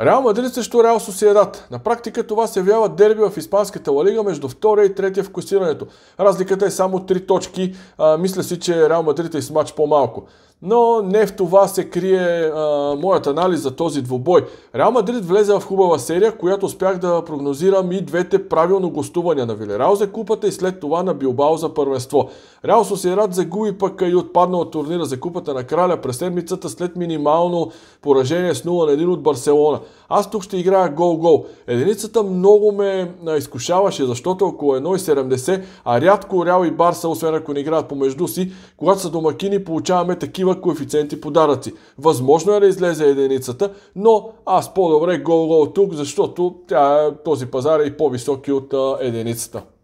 Реал Мадрид срещу Реал Сосиедат. На практика това се явява дерби в Испанската Ла Лига между втория и третия в косирането. Разликата е само 3 точки. А, мисля си, че Реал Мадрид е с матч по-малко. Но не в това се крие а, моят анализ за този двубой. Реал Мадрид влезе в хубава серия, която успях да прогнозирам и двете правилно гостувания на Вилерал за купата и след това на Билбао за първенство. Реал Сосиедат загуби пък и отпадна от турнира за купата на краля през седмицата след минимално поражение с 0 на 1 от Барселона. Аз тук ще играя гол-гол. Единицата много ме изкушаваше, защото около е 1,70, а рядко Реал и Барса, освен ако не играят помежду си, когато са домакини, получаваме такива коефициенти подаръци. Възможно е да излезе единицата, но аз по-добре гол-гол тук, защото тя, е, този пазар е и по-високи от единицата.